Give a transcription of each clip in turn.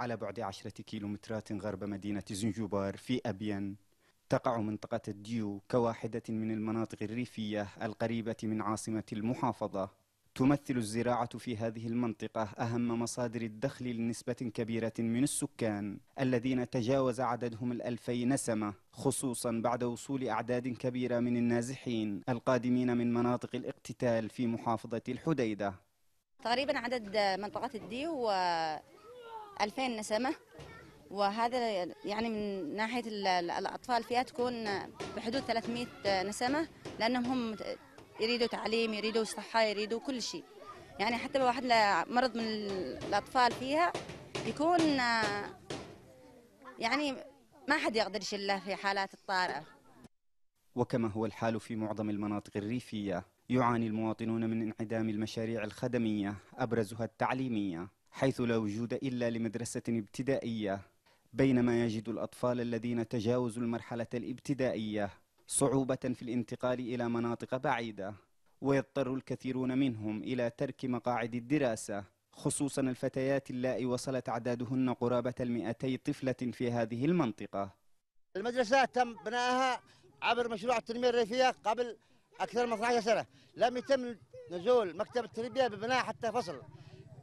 على بعد عشرة كيلومترات غرب مدينة زنجبار في أبين تقع منطقة الديو كواحدة من المناطق الريفية القريبة من عاصمة المحافظة تمثل الزراعة في هذه المنطقة أهم مصادر الدخل لنسبة كبيرة من السكان الذين تجاوز عددهم الألفي نسمة خصوصا بعد وصول أعداد كبيرة من النازحين القادمين من مناطق الاقتتال في محافظة الحديدة تقريبا عدد منطقة الديو 2000 نسمة وهذا يعني من ناحية الأطفال فيها تكون بحدود 300 نسمة لأنهم هم يريدوا تعليم يريدوا صحة يريدوا كل شيء يعني حتى لو واحد مرض من الأطفال فيها يكون يعني ما حد يقدر يشله في حالات الطارئة وكما هو الحال في معظم المناطق الريفية يعاني المواطنون من انعدام المشاريع الخدمية أبرزها التعليمية حيث لا وجود إلا لمدرسة ابتدائية بينما يجد الأطفال الذين تجاوزوا المرحلة الابتدائية صعوبة في الانتقال إلى مناطق بعيدة ويضطر الكثيرون منهم إلى ترك مقاعد الدراسة خصوصا الفتيات اللائي وصلت أعدادهن قرابة المئتي طفلة في هذه المنطقة المدرسة تم بنائها عبر مشروع التنمية الريفية قبل أكثر من 12 سنة لم يتم نزول مكتب التربية ببناء حتى فصل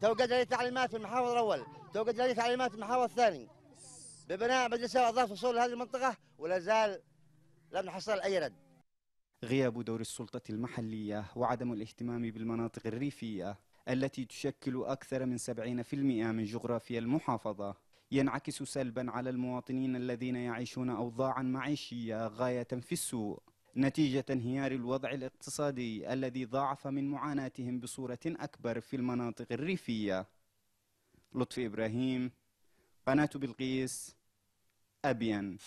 توقع جريدة تعليمات في المحافظ الأول توقع جريدة تعليمات في المحافظ الثاني ببناء مجلس الأوظاف وصول هذه المنطقة ولا زال لم نحصل أي رد غياب دور السلطة المحلية وعدم الاهتمام بالمناطق الريفية التي تشكل أكثر من 70% من جغرافيا المحافظة ينعكس سلبا على المواطنين الذين يعيشون أوضاعا معيشية غاية في السوء نتيجة انهيار الوضع الاقتصادي الذي ضاعف من معاناتهم بصورة أكبر في المناطق الريفية لطفي إبراهيم قناة بلقيس أبيان